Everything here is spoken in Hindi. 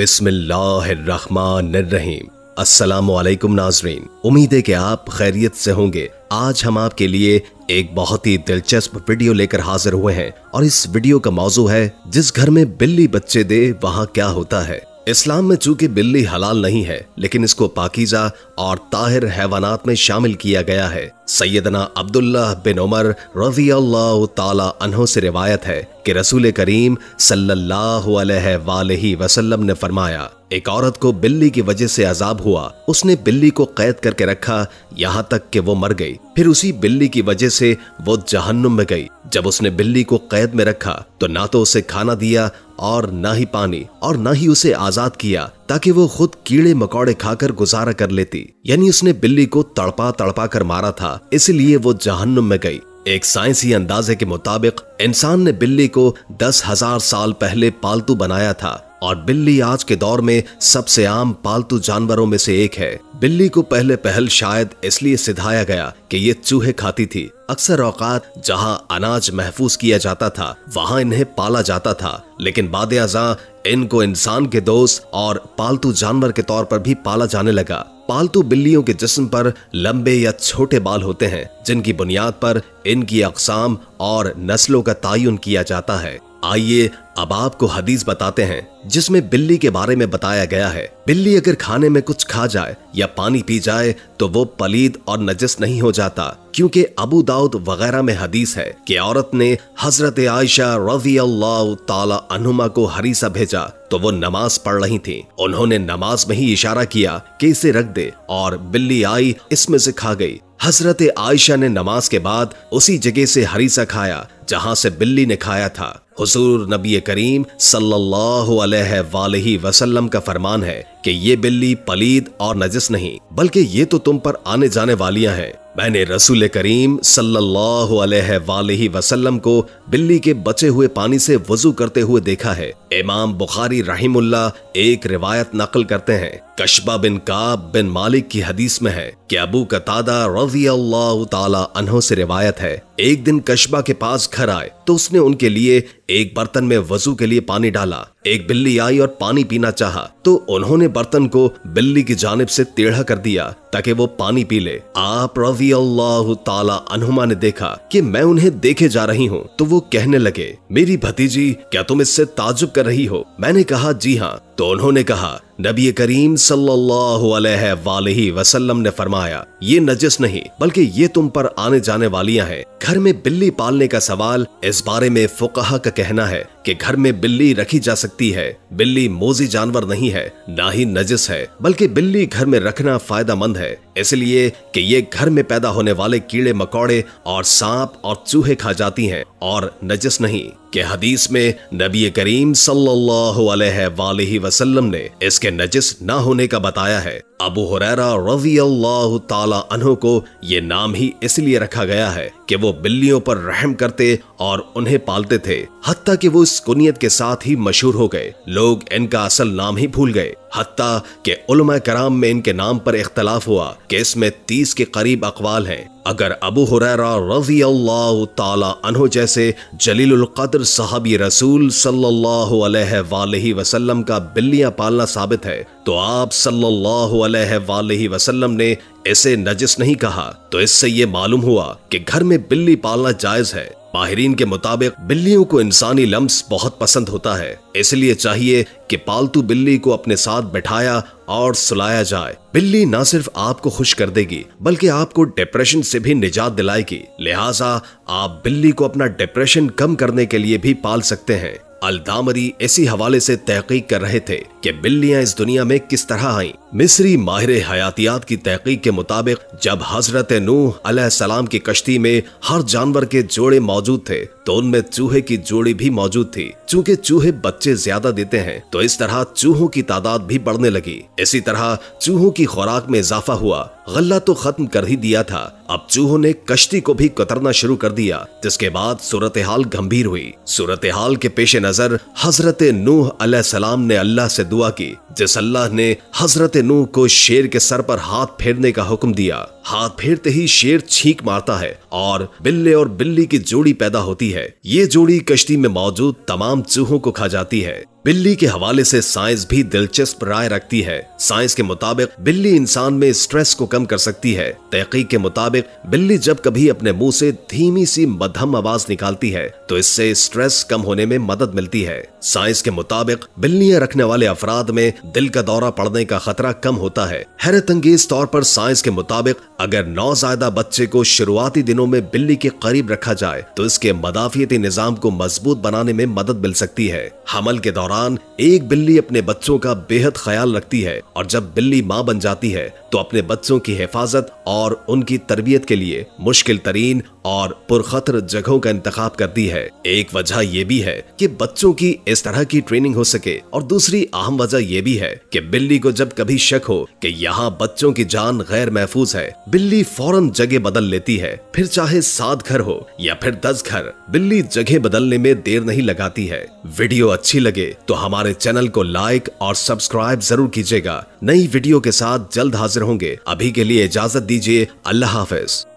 बिस्मिल्लाहिर्रहमानिर्रहीम अस्सलाम वालेकुम नाजरीन उम्मीद है कि आप खैरियत से होंगे आज हम आपके लिए एक बहुत ही दिलचस्प वीडियो लेकर हाजिर हुए हैं और इस वीडियो का मौजू है जिस घर में बिल्ली बच्चे दे वहाँ क्या होता है इस्लाम में चूंकि बिल्ली हलाल नहीं है लेकिन इसको पाकिजा और ताहिर हैवानात में शामिल किया गया है सैदना अब्दुल्ला बिन उमर रजी अल्लाह तला से रिवायत है कि रसूल करीम सल्लल्लाहु अलैहि वसल्लम ने फरमाया एक औरत को बिल्ली की वजह से अजाब हुआ उसने बिल्ली को कैद करके रखा यहाँ तक कि वो मर गई फिर उसी बिल्ली की वजह से वो जहन्नुम में गई जब उसने बिल्ली को कैद में रखा तो ना तो उसे खाना दिया और न ही पानी और न ही उसे आजाद किया ताकि वो खुद कीड़े मकोड़े खाकर गुजारा कर लेती यानी उसने बिल्ली को तड़पा तड़पा कर मारा था इसलिए वो जहन्नुम में गई एक साइंसी अंदाजे के मुताबिक इंसान ने बिल्ली को दस हजार साल पहले पालतू बनाया था और बिल्ली आज के दौर में सबसे आम पालतू जानवरों में से एक है बिल्ली को पहले पहल शायद इसलिए सिधाया गया कि ये चूहे खाती थी अक्सर औकात जहां अनाज महफूज किया जाता था वहां इन्हें पाला जाता था लेकिन बाद अजा इनको इंसान के दोस्त और पालतू जानवर के तौर पर भी पाला जाने लगा पालतू बिल्लियों के जिस्म पर लंबे या छोटे बाल होते हैं जिनकी बुनियाद पर इनकी अकसाम और नस्लों का तयन किया जाता है आइए अब आपको हदीस बताते हैं जिसमें बिल्ली के बारे में बताया गया है बिल्ली अगर खाने में कुछ खा जाए या पानी पी जाए तो वो पलीद और नजस नहीं हो जाता क्योंकि अबू दाऊद वगैरह में हदीस है कि औरत ने हजरत आयशा रवी अल्लाह ताला अनुमा को हरीसा भेजा तो वो नमाज पढ़ रही थी उन्होंने नमाज में ही इशारा किया कि इसे रख दे और बिल्ली आई इसमें से खा गई हजरत आयशा ने नमाज के बाद उसी जगह से हरीसा खाया जहां से बिल्ली ने खाया था हुजूर नबी करीम सल्लल्लाहु अलैहि वसल्लम का फरमान है कि ये बिल्ली पलीद और नजिस नहीं बल्कि ये तो तुम पर आने जाने वालियां हैं मैंने रसूल करीम सल्लल्लाहु अलैहि वसल्लम को बिल्ली के बचे हुए पानी से वजू करते हुए देखा है इमाम बुखारी रहीमुल्ला एक रिवायत नकल करते हैं कशबा बिन काब बिन मालिक की हदीस में है कि अबू कतादा रजी अल्लाह तला से रिवायत है एक दिन कशबा के पास घर आए तो उसने उनके लिए एक बर्तन में वजू के लिए पानी डाला एक बिल्ली आई और पानी पीना चाहा तो उन्होंने बर्तन को बिल्ली की जानब से टेढ़ा कर दिया ताकि वो पानी पी ले आप रवी अल्लाह ताला अनुमा ने देखा कि मैं उन्हें देखे जा रही हूँ तो वो कहने लगे मेरी भतीजी क्या तुम इससे ताजुब कर रही हो मैंने कहा जी हाँ तो उन्होंने कहा नबी करीम सल्लल्लाहु वसल्लम ने फरमाया ये नजस नहीं बल्कि ये तुम पर आने जाने वालियां हैं घर में बिल्ली पालने का सवाल इस बारे में फुकाहा का कहना है कि घर में बिल्ली रखी जा सकती है बिल्ली मोजी जानवर नहीं है ना ही नजिस है बल्कि बिल्ली घर में रखना फायदामंद है इसलिए कि ये घर में पैदा होने वाले कीड़े मकोड़े और सांप और चूहे खा जाती हैं और नजिस नहीं के हदीस में नबी करीम सल्लल्लाहु अलैहि वसल्लम ने इसके नजिस ना होने का बताया है अबू हुरैरा रजी अल्लाह अनहो को ये नाम ही इसलिए रखा गया है कि वो बिल्लियों पर रहम करते और उन्हें पालते थे हती कि वो इस कुनियत के साथ ही मशहूर हो गए लोग इनका असल नाम ही भूल गए हत्या के उलमा कराम में इनके नाम पर इख्तलाफ हुआ कि इसमें तीस के करीब अकवाल हैं अगर अबू हुरैरा रजी अल्लाह तहो जैसे जलीलकद्र साहबी रसूल सल्लल्लाहु अलैहि वसल्लम का बिल्लियां पालना साबित है तो आप सल्लल्लाहु अलैहि वसल्लम ने इसे नजिस नहीं कहा तो इससे ये मालूम हुआ कि घर में बिल्ली पालना जायज़ है माहरीन के मुताबिक बिल्लियों को इंसानी लम्स बहुत पसंद होता है इसलिए चाहिए कि पालतू बिल्ली को अपने साथ बैठाया और सुलाया जाए बिल्ली ना सिर्फ आपको खुश कर देगी बल्कि आपको डिप्रेशन से भी निजात दिलाएगी लिहाजा आप बिल्ली को अपना डिप्रेशन कम करने के लिए भी पाल सकते हैं अलदामरी इसी हवाले से तहकीक कर रहे थे कि बिल्लियां इस दुनिया में किस तरह आईं मिस्री माहिर हयातियात की तहकीक के मुताबिक जब हजरत नूह सलाम की कश्ती में हर जानवर के जोड़े मौजूद थे तो उनमें चूहे की जोड़ी भी मौजूद थी चूंकि चूहे बच्चे ज्यादा देते हैं तो इस तरह चूहों की तादाद भी बढ़ने लगी इसी तरह चूहों की खुराक में इजाफा हुआ गल्ला तो खत्म कर ही दिया था अब चूहों ने कश्ती को भी कतरना शुरू कर दिया जिसके बाद सूरत हाल गंभीर हुई सूरत हाल के पेश नजर हजरत नूह सलाम ने अल्लाह से दुआ की जिस अल्लाह ने हजरत नूह को शेर के सर पर हाथ फेरने का हुक्म दिया हाथ फेरते ही शेर छींक मारता है और बिल्ले और बिल्ली की जोड़ी पैदा होती है ये जोड़ी कश्ती में मौजूद तमाम चूहों को खा जाती है बिल्ली के हवाले से साइंस भी दिलचस्प राय रखती है साइंस के मुताबिक बिल्ली इंसान में स्ट्रेस को कम कर सकती है तहकीक के मुताबिक बिल्ली जब कभी अपने मुंह से धीमी सी मध्यम आवाज निकालती है तो इससे स्ट्रेस कम होने में मदद मिलती है साइंस के मुताबिक बिल्लियां रखने वाले अफराद में दिल का दौरा पड़ने का खतरा कम होता है हैरत अंगेज तौर पर साइंस के मुताबिक अगर नौजायदा बच्चे को शुरुआती दिनों में बिल्ली के करीब रखा जाए तो इसके मदाफियती निजाम को मजबूत बनाने में मदद मिल सकती है हमल के दौरान एक बिल्ली अपने बच्चों का बेहद ख्याल रखती है और जब बिल्ली माँ बन जाती है तो अपने बच्चों की हिफाजत और उनकी तरबियत के लिए मुश्किल तरीन और पुरखतर जगहों का इंतखब करती है एक वजह यह भी है कि बच्चों की इस तरह की ट्रेनिंग हो सके और दूसरी अहम वजह यह भी है कि बिल्ली को जब कभी शक हो कि यहाँ बच्चों की जान गैर महफूज है बिल्ली फौरन जगह बदल लेती है फिर चाहे सात घर हो या फिर दस घर बिल्ली जगह बदलने में देर नहीं लगाती है वीडियो अच्छी लगे तो हमारे चैनल को लाइक और सब्सक्राइब जरूर कीजिएगा नई वीडियो के साथ जल्द हाजिर होंगे अभी के लिए इजाजत दीजिए दीजिए अल्लाह हाफिज़